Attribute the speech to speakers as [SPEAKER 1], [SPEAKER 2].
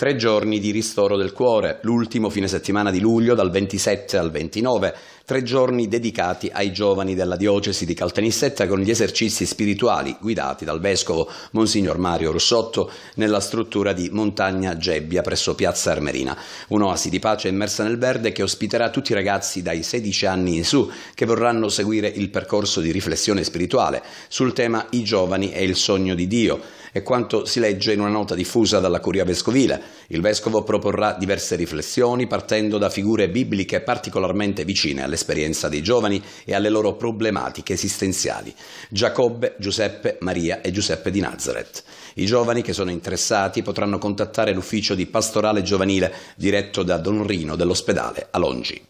[SPEAKER 1] Tre giorni di ristoro del cuore, l'ultimo fine settimana di luglio dal 27 al 29, tre giorni dedicati ai giovani della diocesi di Caltanissetta con gli esercizi spirituali guidati dal vescovo Monsignor Mario Russotto nella struttura di Montagna Gebbia presso Piazza Armerina, un'oasi di pace immersa nel verde che ospiterà tutti i ragazzi dai 16 anni in su che vorranno seguire il percorso di riflessione spirituale sul tema I giovani e il sogno di Dio è quanto si legge in una nota diffusa dalla Curia Vescovile. Il Vescovo proporrà diverse riflessioni partendo da figure bibliche particolarmente vicine all'esperienza dei giovani e alle loro problematiche esistenziali. Giacobbe, Giuseppe, Maria e Giuseppe di Nazareth. I giovani che sono interessati potranno contattare l'ufficio di pastorale giovanile diretto da Don Rino dell'ospedale Alongi.